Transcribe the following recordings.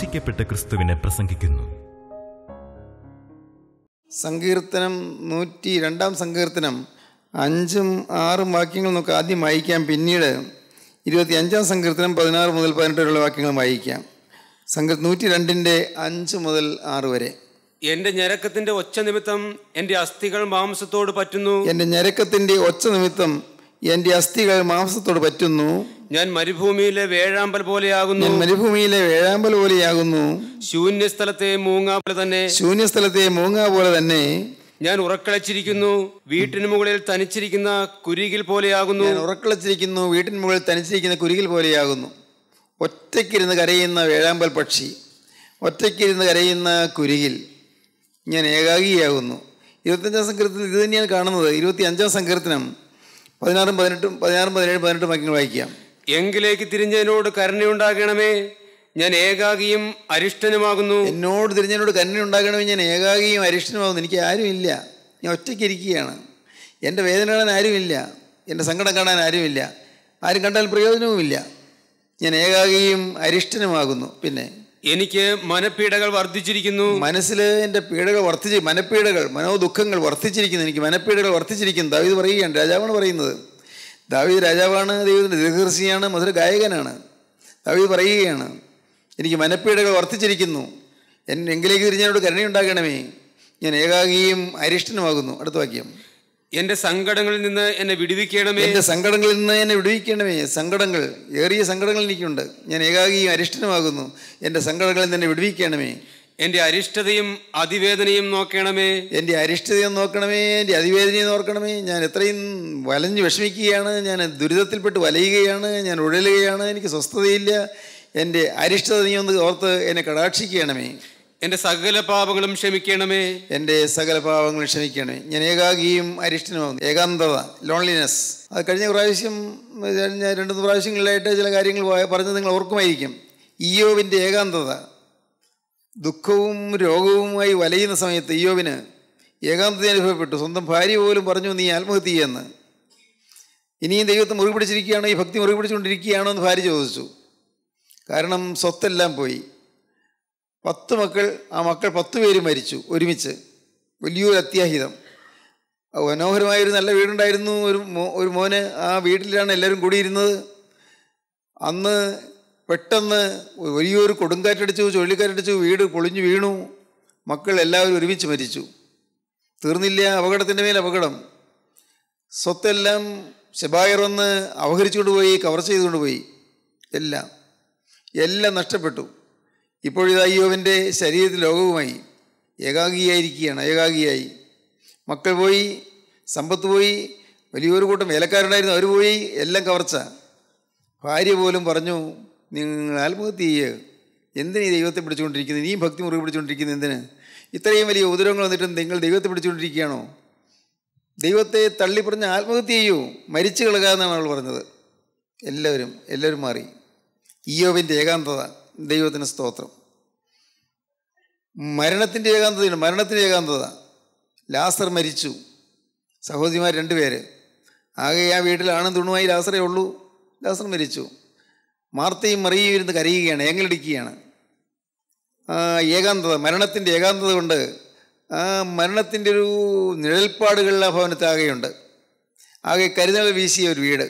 രക്ഷിക്കപ്പെട്ട ക്രിസ്തുവിനെ പ്രസംഗിക്കുന്നു സങ്കീർത്തനം നൂറ്റി രണ്ടാം സങ്കീർത്തനം അഞ്ചും ആറും വാക്യങ്ങൾ നമുക്ക് ആദ്യം വായിക്കാം പിന്നീട് ഇരുപത്തി അഞ്ചാം സങ്കീർത്തനം പതിനാറ് മുതൽ പതിനെട്ട് വരെയുള്ള വാക്യങ്ങൾ വായിക്കാം സങ്കീർത്തനം നൂറ്റി രണ്ടിൻ്റെ അഞ്ച് മുതൽ ആറ് വരെ എന്റെ ഞരക്കത്തിന്റെ ഒച്ച നിമിത്തം എന്റെ അസ്ഥികൾ മാംസത്തോട് പറ്റുന്നു എന്റെ ഞരക്കത്തിന്റെ ഒച്ച നിമിത്തം എന്റെ അസ്ഥികൾ മാംസത്തോട് പറ്റുന്നു ഞാൻ മരുഭൂമിയിലെ വേഴാമ്പൽ പോലെയാകുന്നു ഞാൻ മരുഭൂമിയിലെ വേഴാമ്പൽ പോലെയാകുന്നു ശൂന്യസ്ഥലത്തെ മൂങ്ങാ പോലെ തന്നെ ശൂന്യസ്ഥലത്തെ മൂങ്ങാ പോലെ തന്നെ ഞാൻ ഉറക്കളച്ചിരിക്കുന്നു വീട്ടിന് മുകളിൽ തനിച്ചിരിക്കുന്ന കുരുകിൽ പോലെയാകുന്നു ഞാൻ ഉറക്കളച്ചിരിക്കുന്നു വീട്ടിന് മുകളിൽ തനിച്ചിരിക്കുന്ന കുരുകിൽ പോലെയാകുന്നു ഒറ്റയ്ക്കിരുന്ന് കരയുന്ന വേഴാമ്പൽ പക്ഷി ഒറ്റയ്ക്കിരുന്ന് കരയുന്ന കുരുകിൽ ഞാൻ ഏകാഗിയാകുന്നു ഇരുപത്തഞ്ചാം സങ്കീർത്തനത്തിൽ ഇത് തന്നെയാണ് കാണുന്നത് ഇരുപത്തി അഞ്ചാം സങ്കീർത്തനം പതിനാറും പതിനെട്ടും പതിനാറും പതിനേഴും പതിനെട്ടും വാക്യങ്ങൾ വായിക്കാം എങ്കിലേക്ക് തിരിഞ്ഞതിനോട് കരുണയുണ്ടാകണമേ ഞാൻ ഏകാഗിയും അരിഷ്ടനുമാകുന്നു എന്നോട് തിരിഞ്ഞതിനോട് കരുണയുണ്ടാകണമേ ഞാൻ ഏകാഗിയും അരിഷ്ടനുമാകുന്നു എനിക്ക് ആരുമില്ല ഞാൻ ഒറ്റയ്ക്കിരിക്കുകയാണ് എൻ്റെ വേദന കാണാൻ ആരുമില്ല എൻ്റെ സങ്കടം കാണാൻ ആരുമില്ല ആരും കണ്ടാൽ പ്രയോജനവുമില്ല ഞാൻ ഏകാഗിയും അരിഷ്ടനുമാകുന്നു പിന്നെ എനിക്ക് മനപീഡകൾ വർദ്ധിച്ചിരിക്കുന്നു മനസ്സിൽ എൻ്റെ പീഡകൾ വർദ്ധിച്ച് മനപീഡകൾ മനോദുഃഖങ്ങൾ വർദ്ധിച്ചിരിക്കുന്നു എനിക്ക് മനപീഡകൾ വർദ്ധിച്ചിരിക്കുന്നു ദാവീദ് പറയുകയാണ് രാജാവാണ് പറയുന്നത് ദാവീദ് രാജാവാണ് ദൈവത്തിൻ്റെ ദീർഘർഷിയാണ് മധുര ഗായകനാണ് ദാവീദ് പറയുകയാണ് എനിക്ക് മനപ്പീഡകൾ വർദ്ധിച്ചിരിക്കുന്നു എൻ എങ്കിലേക്ക് തിരിഞ്ഞവരോട് കരുണയുണ്ടാകണമേ ഞാൻ ഏകാഗിയും അരിഷ്ടനുമാകുന്നു അടുത്ത വാക്യം എന്റെ സങ്കടങ്ങളിൽ നിന്ന് എന്നെ വിടുവിക്കണമേ എന്റെ സങ്കടങ്ങളിൽ നിന്ന് എന്നെ വിടുവിക്കണമേ സങ്കടങ്ങൾ ഏറിയ സങ്കടങ്ങൾ എനിക്കുണ്ട് ഞാൻ ഏകാഗിയും അരിഷ്ടനുമാകുന്നു എന്റെ സങ്കടങ്ങളിൽ നിന്ന് എന്നെ വിടുവിക്കണമേ എന്റെ അരിഷ്ടതയും അതിവേദനയും നോക്കണമേ എന്റെ അരിഷ്ടതയും നോക്കണമേ എന്റെ അതിവേദനയും നോക്കണമേ ഞാൻ എത്രയും വലഞ്ഞു വിഷമിക്കുകയാണ് ഞാൻ ദുരിതത്തിൽപ്പെട്ട് വലയുകയാണ് ഞാൻ ഉഴലുകയാണ് എനിക്ക് സ്വസ്ഥതയില്ല എന്റെ അരിഷ്ടത നീ ഒന്ന് ഓർത്ത് എന്നെ കടാക്ഷിക്കണമേ എന്റെ സകല പാപങ്ങളും ക്ഷമിക്കണമേ എന്റെ സകല പാപങ്ങളും ക്ഷമിക്കണമേ ഞാൻ ഏകാഗിയും അരിഷ്ടനുമാകുന്നു ഏകാന്തത ലോൺലിനെസ് അത് കഴിഞ്ഞ പ്രാവശ്യം രണ്ട് പ്രാവശ്യങ്ങളിലായിട്ട് ചില കാര്യങ്ങൾ പറഞ്ഞത് നിങ്ങൾ ഓർക്കുമായിരിക്കും ഇയോവിൻ്റെ ഏകാന്തത ദുഃഖവും രോഗവുമായി വലയുന്ന സമയത്ത് ഇയോവിന് ഏകാന്തത അനുഭവപ്പെട്ടു സ്വന്തം ഭാര്യ പോലും പറഞ്ഞു നീ ആത്മഹത്യ ചെയ്യുമെന്ന് ഇനിയും ദൈവത്തെ മുറിപിടിച്ചിരിക്കുകയാണോ ഈ ഭക്തി മുറിപിടിച്ചുകൊണ്ടിരിക്കുകയാണോ എന്ന് ഭാര്യ ചോദിച്ചു കാരണം സ്വത്തെല്ലാം പോയി പത്ത് മക്കൾ ആ മക്കൾ പത്ത് പേര് മരിച്ചു ഒരുമിച്ച് വലിയൊരു അത്യാഹിതം മനോഹരമായൊരു നല്ല വീടുണ്ടായിരുന്നു ഒരു മോ ഒരു മോന് ആ വീട്ടിലാണ് എല്ലാവരും കൂടിയിരുന്നത് അന്ന് പെട്ടെന്ന് വലിയൊരു കൊടുങ്കാറ്റടിച്ചു ചുഴലിക്കാറ്റടിച്ചു വീട് പൊളിഞ്ഞു വീണു മക്കൾ എല്ലാവരും ഒരുമിച്ച് മരിച്ചു തീർന്നില്ല അപകടത്തിൻ്റെ മേൽ അപകടം സ്വത്തെല്ലാം ശബായർ വന്ന് അപഹരിച്ചുകൊണ്ട് പോയി കവർ ചെയ്തുകൊണ്ട് പോയി എല്ലാം എല്ലാം നഷ്ടപ്പെട്ടു ഇപ്പോഴിത് അയ്യോവിൻ്റെ ശരീരത്തിൽ ലോകവുമായി ഏകാഗിയായിരിക്കുകയാണ് ഏകാഗിയായി മക്കൾ പോയി സമ്പത്ത് പോയി വലിയൊരു കൂട്ടം വേലക്കാരുണ്ടായിരുന്നു അവർ പോയി എല്ലാം കവർച്ച ഭാര്യ പോലും പറഞ്ഞു നിങ്ങൾ ആത്മഹത്യ ചെയ്യുക എന്തിനീ ദൈവത്തെ പിടിച്ചുകൊണ്ടിരിക്കുന്നത് നീ ഭക്തി മുറുകെ പിടിച്ചുകൊണ്ടിരിക്കുന്നത് എന്തിന് ഇത്രയും വലിയ ഉദരങ്ങൾ വന്നിട്ടും നിങ്ങൾ ദൈവത്തെ പിടിച്ചുകൊണ്ടിരിക്കുകയാണോ ദൈവത്തെ പറഞ്ഞ് ആത്മഹത്യ ചെയ്യൂ മരിച്ചു കളകുക എന്നാണ് അവൾ പറഞ്ഞത് എല്ലാവരും എല്ലാവരും മാറി ഈയോവിൻ്റെ ഏകാന്തത ദൈവത്തിന് സ്തോത്രം മരണത്തിൻ്റെ ഏകാന്തതയാണ് മരണത്തിൻ്റെ ഏകാന്തത ലാസർ മരിച്ചു സഹോദരിമാർ രണ്ടുപേര് ആകെ ആ വീട്ടിലാണ് തുണുമായി ലാസറേ ഉള്ളൂ ലാസർ മരിച്ചു മാർത്തയും മറിയും ഇരുന്ന് കരയുകയാണ് ഏങ്ങലടിക്കുകയാണ് ഏകാന്തത മരണത്തിൻ്റെ ഏകാന്തത കൊണ്ട് ആ മരണത്തിൻ്റെ ഒരു നിഴൽപ്പാടുകളിൽ ആ ആകെയുണ്ട് ആകെ കരുതൽ വീശിയ ഒരു വീട്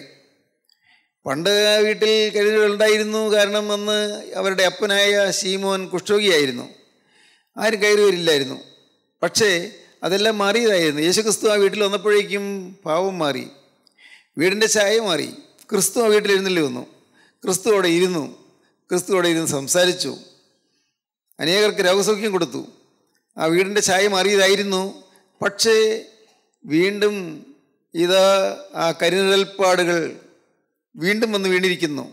പണ്ട് വീട്ടിൽ കയറുകളുണ്ടായിരുന്നു കാരണം അന്ന് അവരുടെ അപ്പനായ ശീമോൻ കുഷ്ഠോഗിയായിരുന്നു ആരും കയറി വരില്ലായിരുന്നു പക്ഷേ അതെല്ലാം മാറിയതായിരുന്നു യേശുക്രിസ്തു ആ വീട്ടിൽ വന്നപ്പോഴേക്കും പാവം മാറി വീടിൻ്റെ ചായ മാറി ക്രിസ്തു ആ വീട്ടിൽ വന്നു ക്രിസ്തു അവിടെ ഇരുന്നു ക്രിസ്തു അവിടെ ഇരുന്ന് സംസാരിച്ചു അനേകർക്ക് രോഗസൗഖ്യം കൊടുത്തു ആ വീടിൻ്റെ ചായ മാറിയതായിരുന്നു പക്ഷേ വീണ്ടും ഇതാ ആ കരിനിരൽപ്പാടുകൾ വീണ്ടും വന്ന് വീണിരിക്കുന്നു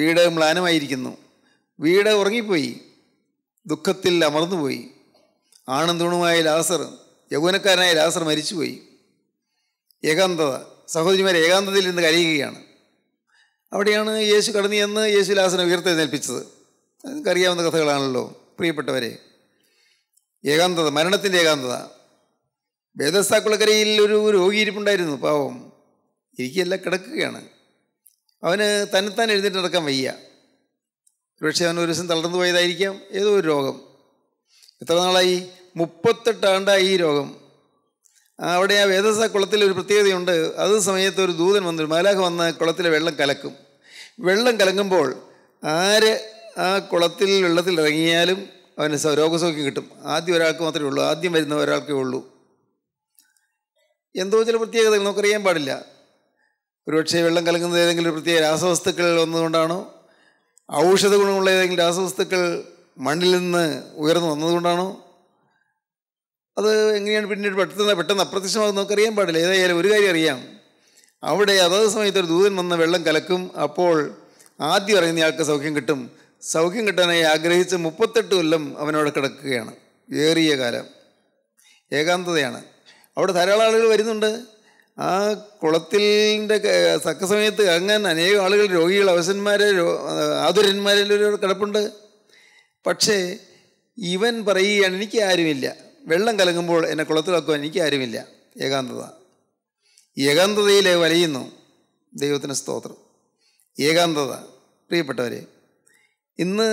വീട് മ്ലാനമായിരിക്കുന്നു വീട് ഉറങ്ങിപ്പോയി ദുഃഖത്തിൽ അമർന്നുപോയി ആനന്ദൂണുമായ ലാസർ യൗവനക്കാരനായ ലാസർ മരിച്ചുപോയി ഏകാന്തത സഹോദരിമാർ ഏകാന്തതയിൽ നിന്ന് കരയുകയാണ് അവിടെയാണ് യേശു കടന്നു എന്ന് യേശു ലാസനെ ഉയർത്തെഴുന്നേൽപ്പിച്ചത് നിങ്ങൾക്കറിയാവുന്ന കഥകളാണല്ലോ പ്രിയപ്പെട്ടവരെ ഏകാന്തത മരണത്തിൻ്റെ ഏകാന്തത വേദസ്ഥാക്കുളക്കരയിൽ ഒരു രോഗി ഇരിപ്പുണ്ടായിരുന്നു പാവം ഇരിക്കുകയല്ല കിടക്കുകയാണ് അവന് തന്നെത്താൻ എഴുന്നേറ്റ് നടക്കാൻ വയ്യ ഒരുപക്ഷെ അവൻ ഒരു ദിവസം തളർന്നു പോയതായിരിക്കാം ഏതോ ഒരു രോഗം എത്ര നാളായി മുപ്പത്തെട്ടാണ്ടായി ഈ രോഗം അവിടെ ആ വേദസ കുളത്തിൽ ഒരു പ്രത്യേകതയുണ്ട് അത് സമയത്ത് ഒരു ദൂതൻ വന്നു മാലാഖ വന്ന് കുളത്തിലെ വെള്ളം കലക്കും വെള്ളം കലങ്ങുമ്പോൾ ആര് ആ കുളത്തിൽ വെള്ളത്തിൽ ഇറങ്ങിയാലും അവന് രോഗസൗഖ്യം കിട്ടും ആദ്യം ഒരാൾക്ക് മാത്രമേ ഉള്ളൂ ആദ്യം വരുന്ന ഒരാൾക്കേ ഉള്ളൂ എന്തോ ചില പ്രത്യേകതകൾ നമുക്കറിയാൻ പാടില്ല ഒരുപക്ഷെ വെള്ളം കലങ്ങുന്നത് ഏതെങ്കിലും പ്രത്യേക രാസവസ്തുക്കൾ വന്നതുകൊണ്ടാണോ ഔഷധ ഗുണമുള്ള ഏതെങ്കിലും രാസവസ്തുക്കൾ മണ്ണിൽ നിന്ന് ഉയർന്നു വന്നതുകൊണ്ടാണോ അത് എങ്ങനെയാണ് പിന്നീട് പെട്ടെന്ന് പെട്ടെന്ന് അപ്രത്യക്ഷമാകും നമുക്കറിയാൻ പാടില്ല ഏതായാലും ഒരു കാര്യം അറിയാം അവിടെ അതാത് സമയത്ത് ഒരു ദൂതൻ വന്ന് വെള്ളം കലക്കും അപ്പോൾ ആദ്യം ആൾക്ക് സൗഖ്യം കിട്ടും സൗഖ്യം കിട്ടാനായി ആഗ്രഹിച്ച് മുപ്പത്തെട്ട് കൊല്ലം അവനവിടെ കിടക്കുകയാണ് ഏറിയ കാലം ഏകാന്തതയാണ് അവിടെ ധാരാളം ആളുകൾ വരുന്നുണ്ട് ആ കുളത്തിൻ്റെ തക്ക സമയത്ത് അങ്ങനെ അനേകം ആളുകൾ രോഗികൾ അവശന്മാരെ ആതുരന്മാരെല്ലാവരും കിടപ്പുണ്ട് പക്ഷേ ഇവൻ പറയുകയാണ് എനിക്ക് ആരുമില്ല വെള്ളം കലങ്ങുമ്പോൾ എന്നെ കുളത്തിലാക്കുവാൻ എനിക്ക് ആരുമില്ല ഏകാന്തത ഏകാന്തതയിൽ വലയുന്നു ദൈവത്തിൻ്റെ സ്തോത്രം ഏകാന്തത പ്രിയപ്പെട്ടവരെ ഇന്ന്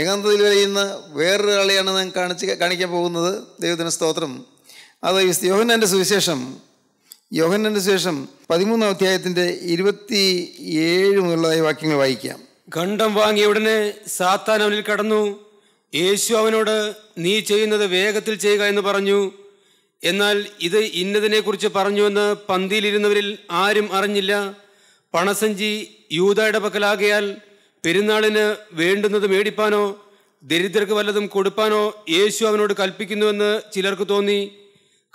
ഏകാന്തതയിൽ വലയുന്ന വേറൊരാളെയാണ് ഞാൻ കാണിച്ച് കാണിക്കാൻ പോകുന്നത് ദൈവത്തിൻ്റെ സ്തോത്രം അത് യോഹന്നാൻ്റെ സുവിശേഷം യോഹന്നന്റെ ശേഷം പതിമൂന്നാം അധ്യായത്തിന്റെ ഇരുപത്തി ഏഴ് മുതലുള്ളതായി വാക്യങ്ങൾ വായിക്കാം ഖണ്ഡം വാങ്ങിയ ഉടനെ സാത്താൻ അവനിൽ കടന്നു യേശു അവനോട് നീ ചെയ്യുന്നത് വേഗത്തിൽ ചെയ്യുക എന്ന് പറഞ്ഞു എന്നാൽ ഇത് ഇന്നതിനെക്കുറിച്ച് പറഞ്ഞുവെന്ന് പന്തിയിലിരുന്നവരിൽ ആരും അറിഞ്ഞില്ല പണസഞ്ചി യൂതയുടെ പക്കലാകയാൽ പെരുന്നാളിന് വേണ്ടുന്നത് മേടിപ്പാനോ ദരിദ്രർക്ക് വല്ലതും കൊടുപ്പാനോ യേശു അവനോട് കൽപ്പിക്കുന്നുവെന്ന് ചിലർക്ക് തോന്നി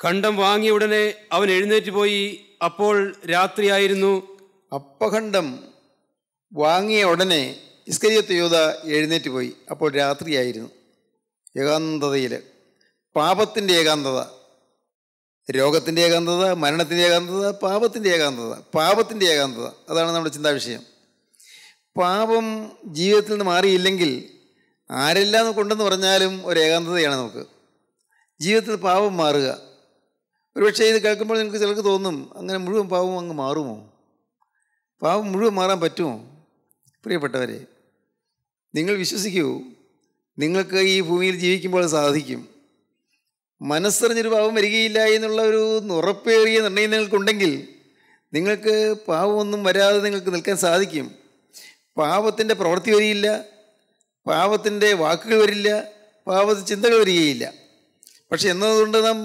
ഖണ്ഡം വാങ്ങിയ ഉടനെ അവൻ എഴുന്നേറ്റ് പോയി അപ്പോൾ രാത്രിയായിരുന്നു അപ്പഖണ്ഡം വാങ്ങിയ ഉടനെ ഇസ്കരിയത്ത് എഴുന്നേറ്റ് പോയി അപ്പോൾ രാത്രിയായിരുന്നു ഏകാന്തതയിൽ പാപത്തിൻ്റെ ഏകാന്തത രോഗത്തിൻ്റെ ഏകാന്തത മരണത്തിൻ്റെ ഏകാന്തത പാപത്തിൻ്റെ ഏകാന്തത പാപത്തിൻ്റെ ഏകാന്തത അതാണ് നമ്മുടെ ചിന്താ വിഷയം പാപം ജീവിതത്തിൽ നിന്ന് മാറിയില്ലെങ്കിൽ ആരെല്ലാം കൊണ്ടെന്ന് പറഞ്ഞാലും ഒരു ഏകാന്തതയാണ് നമുക്ക് ജീവിതത്തിൽ പാപം മാറുക ഒരുപക്ഷെ ഇത് കേൾക്കുമ്പോൾ നിങ്ങൾക്ക് ചിലർക്ക് തോന്നും അങ്ങനെ മുഴുവൻ പാവം അങ്ങ് മാറുമോ പാവം മുഴുവൻ മാറാൻ പറ്റുമോ പ്രിയപ്പെട്ടവരെ നിങ്ങൾ വിശ്വസിക്കൂ നിങ്ങൾക്ക് ഈ ഭൂമിയിൽ ജീവിക്കുമ്പോൾ സാധിക്കും മനസ്സറിഞ്ഞൊരു പാവം വരികയില്ല എന്നുള്ള ഒരു ഉറപ്പേറിയ നിർണയം നിങ്ങൾക്കുണ്ടെങ്കിൽ നിങ്ങൾക്ക് പാവമൊന്നും വരാതെ നിങ്ങൾക്ക് നിൽക്കാൻ സാധിക്കും പാവത്തിൻ്റെ പ്രവൃത്തി വരികയില്ല പാവത്തിൻ്റെ വാക്കുകൾ വരില്ല പാവത്തിൻ്റെ ചിന്തകൾ വരികയില്ല പക്ഷെ എന്നതുകൊണ്ട് നാം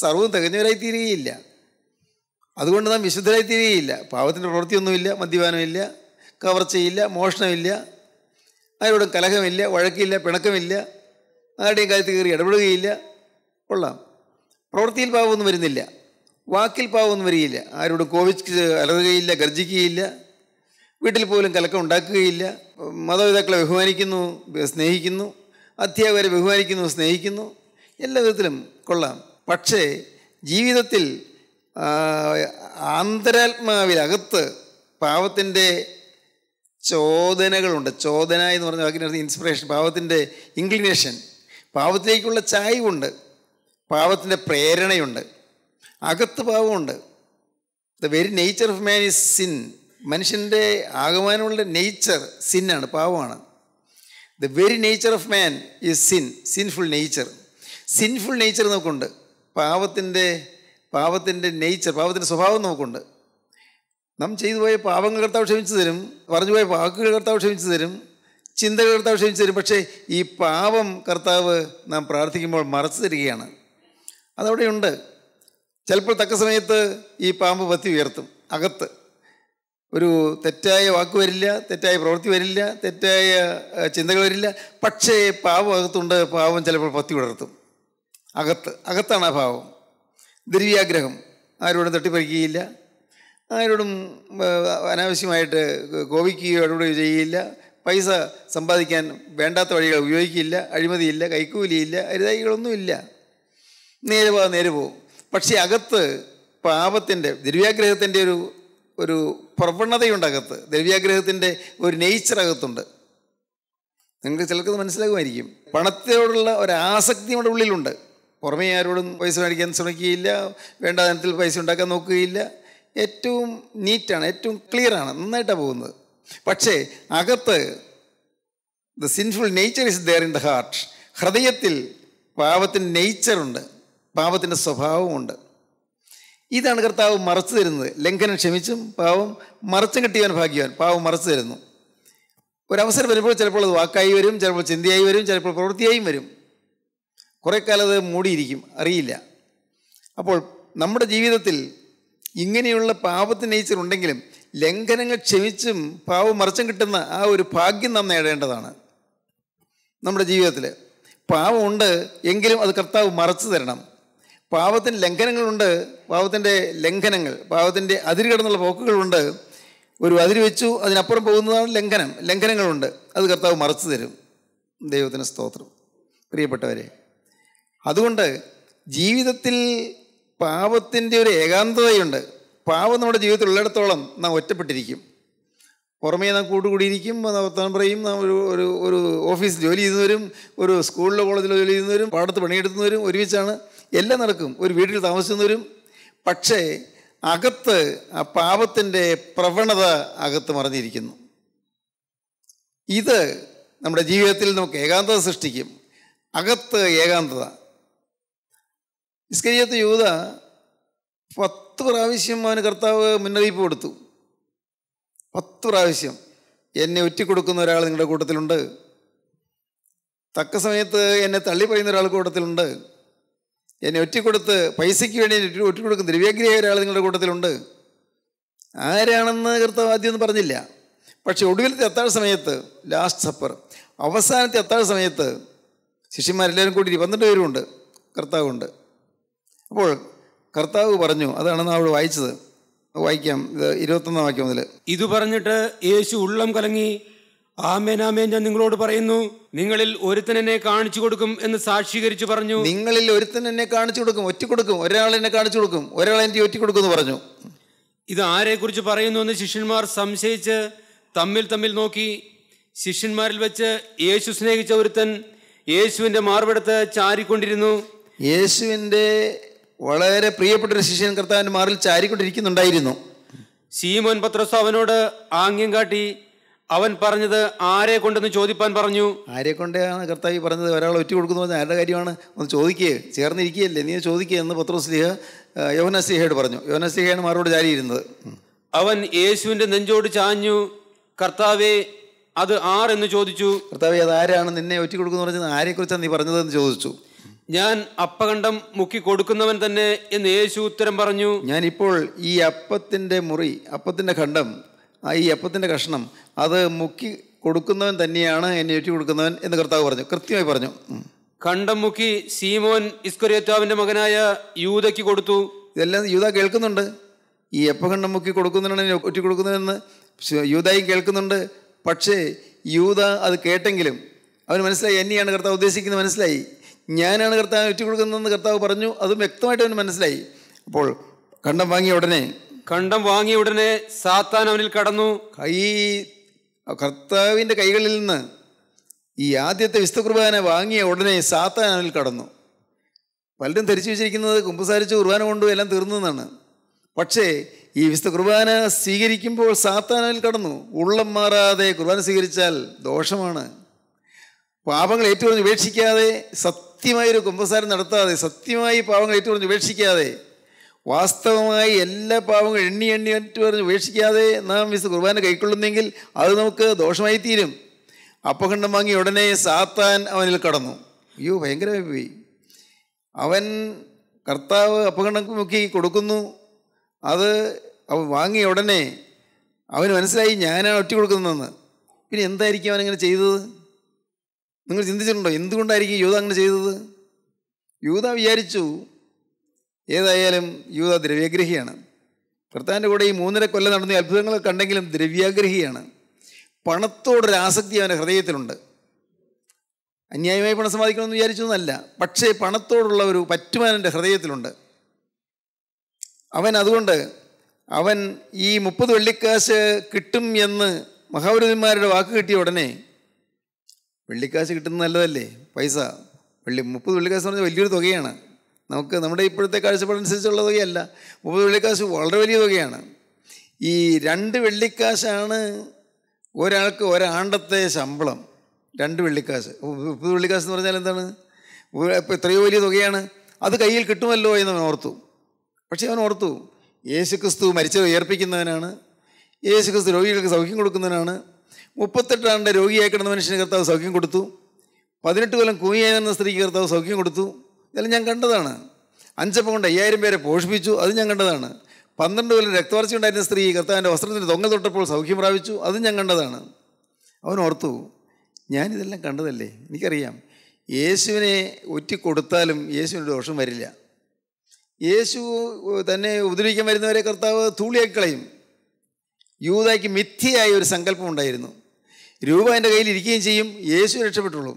സർവ്വം തികഞ്ഞവരായി തീരുകയില്ല അതുകൊണ്ട് നാം വിശുദ്ധരായി തീരുകയില്ല പാപത്തിൻ്റെ പ്രവൃത്തിയൊന്നുമില്ല മദ്യപാനമില്ല കവർച്ചയില്ല മോഷണമില്ല ആരോടും കലഹമില്ല വഴക്കില്ല പിണക്കമില്ല ആരുടെയും കാര്യത്തിൽ കയറി ഇടപെടുകയില്ല കൊള്ളാം പ്രവൃത്തിയിൽ പാവമൊന്നും വരുന്നില്ല വാക്കിൽ പാവമൊന്നും വരികയില്ല ആരോടും കോവിച്ച് അലറുകയില്ല ഗർജിക്കുകയില്ല വീട്ടിൽ പോലും കലക്കം ഉണ്ടാക്കുകയില്ല മാതാപിതാക്കളെ ബഹുമാനിക്കുന്നു സ്നേഹിക്കുന്നു അധ്യാപകരെ ബഹുമാനിക്കുന്നു സ്നേഹിക്കുന്നു എല്ലാ വിധത്തിലും കൊള്ളാം പക്ഷേ ജീവിതത്തിൽ ആന്തരാത്മാവിലകത്ത് പാവത്തിൻ്റെ ചോദനകളുണ്ട് ചോദന എന്ന് പറഞ്ഞ വാക്കിനടുത്ത് ഇൻസ്പിറേഷൻ പാവത്തിൻ്റെ ഇൻക്ലിനേഷൻ പാവത്തിലേക്കുള്ള ചായവുണ്ട് പാവത്തിൻ്റെ പ്രേരണയുണ്ട് അകത്ത് പാവമുണ്ട് the very nature of man is sin മനുഷ്യൻ്റെ ആകമാനമുള്ള നേച്ചർ സിന്നാണ് പാവമാണ് the very nature of man is sin sinful nature sinful nature നമുക്കുണ്ട് പാവത്തിൻ്റെ പാവത്തിൻ്റെ നേച്ചർ പാവത്തിൻ്റെ സ്വഭാവം നമുക്കുണ്ട് നാം ചെയ്തു പോയ പാവങ്ങൾ കർത്താവ് ക്ഷമിച്ചു തരും പറഞ്ഞു പോയ വാക്കുകൾ കർത്താവ് ക്ഷമിച്ചു തരും ചിന്തകൾ കർത്താവ് ക്ഷമിച്ചു തരും പക്ഷേ ഈ പാവം കർത്താവ് നാം പ്രാർത്ഥിക്കുമ്പോൾ മറച്ചു തരികയാണ് അതവിടെയുണ്ട് ചിലപ്പോൾ തക്ക സമയത്ത് ഈ പാമ്പ് പത്തി ഉയർത്തും അകത്ത് ഒരു തെറ്റായ വാക്ക് വരില്ല തെറ്റായ പ്രവൃത്തി വരില്ല തെറ്റായ ചിന്തകൾ വരില്ല പക്ഷേ പാവം അകത്തുണ്ട് പാവം ചിലപ്പോൾ പത്തി ഉയർത്തും അകത്ത് അകത്താണ് ആ ഭാവം ദ്രവ്യാഗ്രഹം ആരോടും തട്ടിപ്പറിക്കുകയില്ല ആരോടും അനാവശ്യമായിട്ട് കോപിക്കുകയോ ഇടപെടുകയോ ചെയ്യില്ല പൈസ സമ്പാദിക്കാൻ വേണ്ടാത്ത വഴികൾ ഉപയോഗിക്കില്ല അഴിമതിയില്ല കൈക്കൂലിയില്ല അരുതായികളൊന്നുമില്ല നേരെ പോകാൻ നേരെ പോകും പക്ഷേ അകത്ത് പാപത്തിൻ്റെ ദ്രവ്യാഗ്രഹത്തിൻ്റെ ഒരു ഒരു പ്രവണതയുണ്ട് അകത്ത് ദ്രവ്യാഗ്രഹത്തിൻ്റെ ഒരു നേച്ചർ അകത്തുണ്ട് നിങ്ങൾക്ക് ചിലർക്കത് മനസ്സിലാകുമായിരിക്കും പണത്തോടുള്ള ഒരു ആസക്തി നമ്മുടെ ഉള്ളിലുണ്ട് പുറമേ ആരോടും പൈസ മേടിക്കാൻ ശ്രമിക്കുകയില്ല വേണ്ട തരത്തിൽ പൈസ ഉണ്ടാക്കാൻ നോക്കുകയില്ല ഏറ്റവും നീറ്റാണ് ഏറ്റവും ക്ലിയറാണ് നന്നായിട്ടാണ് പോകുന്നത് പക്ഷേ അകത്ത് the sinful nature is there in the heart ഹൃദയത്തിൽ പാപത്തിൻ്റെ നേച്ചറുണ്ട് പാപത്തിൻ്റെ സ്വഭാവമുണ്ട് ഇതാണ് കർത്താവ് മറച്ചു തരുന്നത് ലംഘനം ക്ഷമിച്ചും പാവം മറച്ചും കിട്ടിയവൻ ഭാഗ്യവാൻ പാവം മറച്ചു തരുന്നു ഒരവസരം വരുമ്പോൾ ചിലപ്പോൾ അത് വാക്കായി വരും ചിലപ്പോൾ ചിന്തയായി വരും ചിലപ്പോൾ പ്രവൃത്തിയായും വരും കുറേ കാലം അത് മൂടിയിരിക്കും അറിയില്ല അപ്പോൾ നമ്മുടെ ജീവിതത്തിൽ ഇങ്ങനെയുള്ള പാപത്തിന് നേച്ചർ ഉണ്ടെങ്കിലും ലംഘനങ്ങൾ ക്ഷമിച്ചും പാവം മറിച്ചും കിട്ടുന്ന ആ ഒരു ഭാഗ്യം നാം നേടേണ്ടതാണ് നമ്മുടെ ജീവിതത്തിൽ പാവമുണ്ട് എങ്കിലും അത് കർത്താവ് മറച്ചു തരണം പാവത്തിന് ലംഘനങ്ങളുണ്ട് പാവത്തിൻ്റെ ലംഘനങ്ങൾ പാവത്തിൻ്റെ അതിര് കടന്നുള്ള പോക്കുകളുണ്ട് ഒരു അതിര് വെച്ചു അതിനപ്പുറം പോകുന്നതാണ് ലംഘനം ലംഘനങ്ങളുണ്ട് അത് കർത്താവ് മറച്ചു തരും ദൈവത്തിന് സ്തോത്രം പ്രിയപ്പെട്ടവരെ അതുകൊണ്ട് ജീവിതത്തിൽ പാപത്തിൻ്റെ ഒരു ഏകാന്തതയുണ്ട് പാപം നമ്മുടെ ജീവിതത്തിൽ ഉള്ളിടത്തോളം നാം ഒറ്റപ്പെട്ടിരിക്കും പുറമേ നാം കൂട്ടുകൂടിയിരിക്കും വർത്തമാനം പറയും നാം ഒരു ഒരു ഒരു ഓഫീസിൽ ജോലി ചെയ്യുന്നവരും ഒരു സ്കൂളിലോ കോളേജിലോ ജോലി ചെയ്യുന്നവരും പാടത്ത് പണിയെടുക്കുന്നവരും ഒരുമിച്ചാണ് എല്ലാം നടക്കും ഒരു വീട്ടിൽ താമസിക്കുന്നവരും പക്ഷേ അകത്ത് ആ പാപത്തിൻ്റെ പ്രവണത അകത്ത് മറിഞ്ഞിരിക്കുന്നു ഇത് നമ്മുടെ ജീവിതത്തിൽ നമുക്ക് ഏകാന്തത സൃഷ്ടിക്കും അകത്ത് ഏകാന്തത ഇസ്കരിയത്ത് യൂത പത്ത് പ്രാവശ്യം അവന് കർത്താവ് മുന്നറിയിപ്പ് കൊടുത്തു പത്ത് പ്രാവശ്യം എന്നെ ഒറ്റിക്കൊടുക്കുന്ന ഒരാൾ നിങ്ങളുടെ കൂട്ടത്തിലുണ്ട് തക്ക സമയത്ത് എന്നെ തള്ളി പറയുന്ന ഒരാൾ കൂട്ടത്തിലുണ്ട് എന്നെ ഒറ്റിക്കൊടുത്ത് പൈസയ്ക്ക് വേണ്ടി ഒറ്റിക്കൊടുക്കുന്ന ദ്രവ്യാഗ്രഹ ഒരാൾ നിങ്ങളുടെ കൂട്ടത്തിലുണ്ട് ആരാണെന്ന് കർത്താവ് ആദ്യം ഒന്നും പറഞ്ഞില്ല പക്ഷെ ഒടുവിലത്തെ അത്താഴ സമയത്ത് ലാസ്റ്റ് സപ്പർ അവസാനത്തെ അത്താഴ സമയത്ത് ശിഷ്യന്മാരെല്ലാവരും കൂടി പന്ത്രണ്ട് പേരുമുണ്ട് കർത്താവുണ്ട് അപ്പോൾ കർത്താവ് പറഞ്ഞു അതാണ് നാം അവിടെ വായിച്ചത് വായിക്കാം ഇത് ഇരുപത്തൊന്നാം വാക്യം മുതൽ ഇത് പറഞ്ഞിട്ട് യേശു ഉള്ളം കലങ്ങി ആമേനാമേൻ ഞാൻ നിങ്ങളോട് പറയുന്നു നിങ്ങളിൽ ഒരുത്തനെന്നെ കാണിച്ചു കൊടുക്കും എന്ന് സാക്ഷീകരിച്ചു പറഞ്ഞു നിങ്ങളിൽ ഒരുത്തനെന്നെ കാണിച്ചു കൊടുക്കും ഒറ്റ കൊടുക്കും ഒരാൾ കാണിച്ചു കൊടുക്കും ഒരാൾ എനിക്ക് ഒറ്റ കൊടുക്കും എന്ന് പറഞ്ഞു ഇത് ആരെക്കുറിച്ച് പറയുന്നു എന്ന് ശിഷ്യന്മാർ സംശയിച്ച് തമ്മിൽ തമ്മിൽ നോക്കി ശിഷ്യന്മാരിൽ വെച്ച് യേശു സ്നേഹിച്ച ഒരുത്തൻ യേശുവിന്റെ മാർവെടുത്ത് ചാരിക്കൊണ്ടിരുന്നു യേശുവിന്റെ വളരെ പ്രിയപ്പെട്ടൊരു ശിഷ്യൻ കർത്താവിൻ്റെ മാറിൽ ചാരിക്കൊണ്ടിരിക്കുന്നുണ്ടായിരുന്നു സീമോൻ പത്രസ് അവനോട് ആംഗ്യം കാട്ടി അവൻ പറഞ്ഞത് ആരെ കൊണ്ടെന്ന് ചോദിപ്പാൻ പറഞ്ഞു ആരെ കൊണ്ടാണ് കർത്താവ് പറഞ്ഞത് ഒരാളെ ഒറ്റ കൊടുക്കുന്നു പറഞ്ഞാൽ ആരുടെ കാര്യമാണ് ഒന്ന് ചോദിക്കുക ചേർന്നിരിക്കുകയല്ലേ നീ ചോദിക്കുക എന്ന് പത്രോസ്ലിഹ യോനസിഹയോട് പറഞ്ഞു യോനസിഹയാണ് മാറോട് ചാരിയിരുന്നത് അവൻ യേശുവിൻ്റെ നെഞ്ചോട് ചാഞ്ഞു കർത്താവെ അത് ആരെന്ന് ചോദിച്ചു കർത്താവെ അത് ആരാണ് നിന്നെ ഒറ്റ കൊടുക്കുന്നു പറഞ്ഞത് ആരെക്കുറിച്ചാണ് നീ പറഞ്ഞതെന്ന് ചോദിച്ചു ഞാൻ അപ്പകണ്ഠം മുക്കി കൊടുക്കുന്നവൻ തന്നെ എന്ന് യേശു ഉത്തരം പറഞ്ഞു ഞാൻ ഇപ്പോൾ ഈ അപ്പത്തിന്റെ മുറി അപ്പത്തിന്റെ ഖണ്ഡം ഈ അപ്പത്തിന്റെ കഷ്ണം അത് മുക്കി കൊടുക്കുന്നവൻ തന്നെയാണ് എന്നെ ഏറ്റു കൊടുക്കുന്നവൻ എന്ന് കർത്താവ് പറഞ്ഞു കൃത്യമായി പറഞ്ഞു ഖണ്ഡം മുക്കി സീമോൻ ഇസ്കൊരേത്താവിന്റെ മകനായ യൂതയ്ക്ക് കൊടുത്തു ഇതെല്ലാം യൂത കേൾക്കുന്നുണ്ട് ഈ അപ്പഖണ്ഡം മുക്കി കൊടുക്കുന്നവനെ ഒറ്റ കൊടുക്കുന്നതെന്ന് യൂതായും കേൾക്കുന്നുണ്ട് പക്ഷേ യൂത അത് കേട്ടെങ്കിലും അവന് മനസ്സിലായി എന്നെയാണ് കർത്താവ് ഉദ്ദേശിക്കുന്നത് മനസ്സിലായി ഞാനാണ് കർത്താവ് കൊടുക്കുന്നതെന്ന് കർത്താവ് പറഞ്ഞു അതും വ്യക്തമായിട്ട് അവന് മനസ്സിലായി അപ്പോൾ കണ്ടം വാങ്ങിയ ഉടനെ കണ്ടം വാങ്ങിയ ഉടനെ സാത്താൻ അവനിൽ കടന്നു കൈ കർത്താവിൻ്റെ കൈകളിൽ നിന്ന് ഈ ആദ്യത്തെ വിശുദ്ധ കുർബാന വാങ്ങിയ ഉടനെ സാത്താൻ അവനിൽ കടന്നു പലരും ധരിച്ചു വെച്ചിരിക്കുന്നത് കുമ്പസാരിച്ച് കുർബാന കൊണ്ടു എല്ലാം തീർന്നു എന്നാണ് പക്ഷേ ഈ വിശുദ്ധ കുർബാന സ്വീകരിക്കുമ്പോൾ അവനിൽ കടന്നു ഉള്ളം മാറാതെ കുർബാന സ്വീകരിച്ചാൽ ദോഷമാണ് പാപങ്ങൾ ഏറ്റവും ഉപേക്ഷിക്കാതെ സത്യ സത്യമായൊരു കുമ്പസാരം നടത്താതെ സത്യമായി പാവങ്ങൾ ഏറ്റു പറഞ്ഞ് ഉപേക്ഷിക്കാതെ വാസ്തവമായി എല്ലാ പാവങ്ങൾ എണ്ണി എണ്ണി ഏറ്റു പറഞ്ഞ് ഉപേക്ഷിക്കാതെ നാം മിസ് കുർബാന കൈക്കൊള്ളുന്നെങ്കിൽ അത് നമുക്ക് ദോഷമായി തീരും അപ്പഖണ്ഡം വാങ്ങി ഉടനെ സാത്താൻ അവനിൽ കടന്നു അയ്യോ ഭയങ്കരമായി പോയി അവൻ കർത്താവ് അപ്പഖണ്ഡം മുക്കി കൊടുക്കുന്നു അത് അവൻ വാങ്ങിയ ഉടനെ അവന് മനസ്സിലായി ഞാനാണ് ഒറ്റ കൊടുക്കുന്നതെന്ന് പിന്നെ എന്തായിരിക്കും അവനങ്ങനെ ചെയ്തത് നിങ്ങൾ ചിന്തിച്ചിട്ടുണ്ടോ എന്തുകൊണ്ടായിരിക്കും യൂത അങ്ങനെ ചെയ്തത് യൂത വിചാരിച്ചു ഏതായാലും യൂത ദ്രവ്യാഗ്രഹിയാണ് കർത്താവിൻ്റെ കൂടെ ഈ മൂന്നര കൊല്ലം നടന്ന അത്ഭുതങ്ങൾ കണ്ടെങ്കിലും ദ്രവ്യാഗ്രഹിയാണ് പണത്തോടൊരാസക്തി അവൻ്റെ ഹൃദയത്തിലുണ്ട് അന്യായമായി പണം സമ്പാദിക്കണമെന്ന് എന്നല്ല പക്ഷേ പണത്തോടുള്ള ഒരു പറ്റുമാനൻ്റെ ഹൃദയത്തിലുണ്ട് അവൻ അതുകൊണ്ട് അവൻ ഈ മുപ്പത് വെള്ളിക്കാശ് കിട്ടും എന്ന് മഹാപുരുതന്മാരുടെ വാക്ക് കിട്ടിയ ഉടനെ വെള്ളിക്കാശ് കിട്ടുന്നത് നല്ലതല്ലേ പൈസ വെള്ളി മുപ്പത് വെള്ളിക്കാശ് എന്ന് പറഞ്ഞാൽ വലിയൊരു തുകയാണ് നമുക്ക് നമ്മുടെ ഇപ്പോഴത്തെ കാഴ്ചപ്പാടനുസരിച്ചുള്ള തുകയല്ല മുപ്പത് വെള്ളിക്കാശ് വളരെ വലിയ തുകയാണ് ഈ രണ്ട് വെള്ളിക്കാശാണ് ഒരാൾക്ക് ഒരാണ്ടത്തെ ശമ്പളം രണ്ട് വെള്ളിക്കാശ് മുപ്പത് വെള്ളിക്കാശ് എന്ന് പറഞ്ഞാൽ എന്താണ് ഇപ്പോൾ എത്രയോ വലിയ തുകയാണ് അത് കയ്യിൽ കിട്ടുമല്ലോ എന്ന് അവൻ ഓർത്തു പക്ഷേ അവൻ ഓർത്തു യേശുക്രിസ്തു മരിച്ചത് ഉയർപ്പിക്കുന്നവനാണ് യേശുക്രിസ്തു രോഗികൾക്ക് സൗഖ്യം കൊടുക്കുന്നവനാണ് മുപ്പത്തെട്ടാണ്ട് രോഗിയായി കിടന്ന മനുഷ്യന് കർത്താവ് സൗഖ്യം കൊടുത്തു പതിനെട്ട് കൊല്ലം കുഞ്ഞായി നിന്ന സ്ത്രീക്ക് കർത്താവ് സൗഖ്യം കൊടുത്തു ഇതെല്ലാം ഞാൻ കണ്ടതാണ് അഞ്ചപ്പം കൊണ്ട് അയ്യായിരം പേരെ പോഷിപ്പിച്ചു അത് ഞാൻ കണ്ടതാണ് പന്ത്രണ്ട് കൊല്ലം രക്തവാർച്ച ഉണ്ടായിരുന്ന സ്ത്രീ കർത്താവിൻ്റെ വസ്ത്രത്തിന് തൊങ്ങൽ തൊട്ടപ്പോൾ സൗഖ്യം പ്രാപിച്ചു അതും ഞാൻ കണ്ടതാണ് അവൻ ഓർത്തു ഞാനിതെല്ലാം കണ്ടതല്ലേ എനിക്കറിയാം യേശുവിനെ ഒറ്റിക്കൊടുത്താലും യേശുവിൻ്റെ ദോഷം വരില്ല യേശു തന്നെ ഉപദ്രവിക്കാൻ വരുന്നവരെ കർത്താവ് തൂളിയാക്കി കളയും യൂതായ്ക്ക് മിഥ്യയായ ഒരു സങ്കല്പമുണ്ടായിരുന്നു ഉണ്ടായിരുന്നു രൂപ എൻ്റെ കയ്യിൽ ഇരിക്കുകയും ചെയ്യും യേശു രക്ഷപ്പെട്ടുള്ളൂ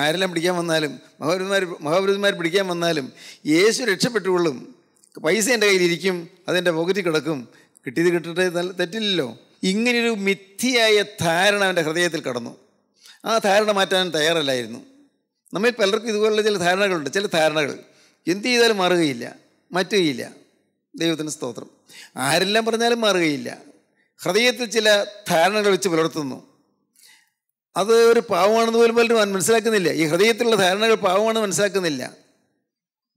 ആരെല്ലാം പിടിക്കാൻ വന്നാലും മഹാപുരുന്മാർ മഹാപുരുന്മാർ പിടിക്കാൻ വന്നാലും യേശു രക്ഷപ്പെട്ടുകൊള്ളും പൈസ എൻ്റെ ഇരിക്കും അതെൻ്റെ പോക്കറ്റിൽ കിടക്കും കിട്ടിയത് കിട്ടട്ടെ തെറ്റില്ലല്ലോ ഇങ്ങനൊരു മിഥ്യയായ ധാരണ അവൻ്റെ ഹൃദയത്തിൽ കടന്നു ആ ധാരണ മാറ്റാൻ തയ്യാറല്ലായിരുന്നു നമ്മൾ പലർക്കും ഇതുപോലുള്ള ചില ധാരണകളുണ്ട് ചില ധാരണകൾ എന്ത് ചെയ്താലും മാറുകയില്ല മാറ്റുകയില്ല ദൈവത്തിൻ്റെ സ്തോത്രം ആരെല്ലാം പറഞ്ഞാലും മാറുകയില്ല ഹൃദയത്തിൽ ചില ധാരണകൾ വെച്ച് പുലർത്തുന്നു അത് ഒരു പാവമാണെന്ന് പോലും പലരും മനസ്സിലാക്കുന്നില്ല ഈ ഹൃദയത്തിലുള്ള ധാരണകൾ പാവമാണെന്ന് മനസ്സിലാക്കുന്നില്ല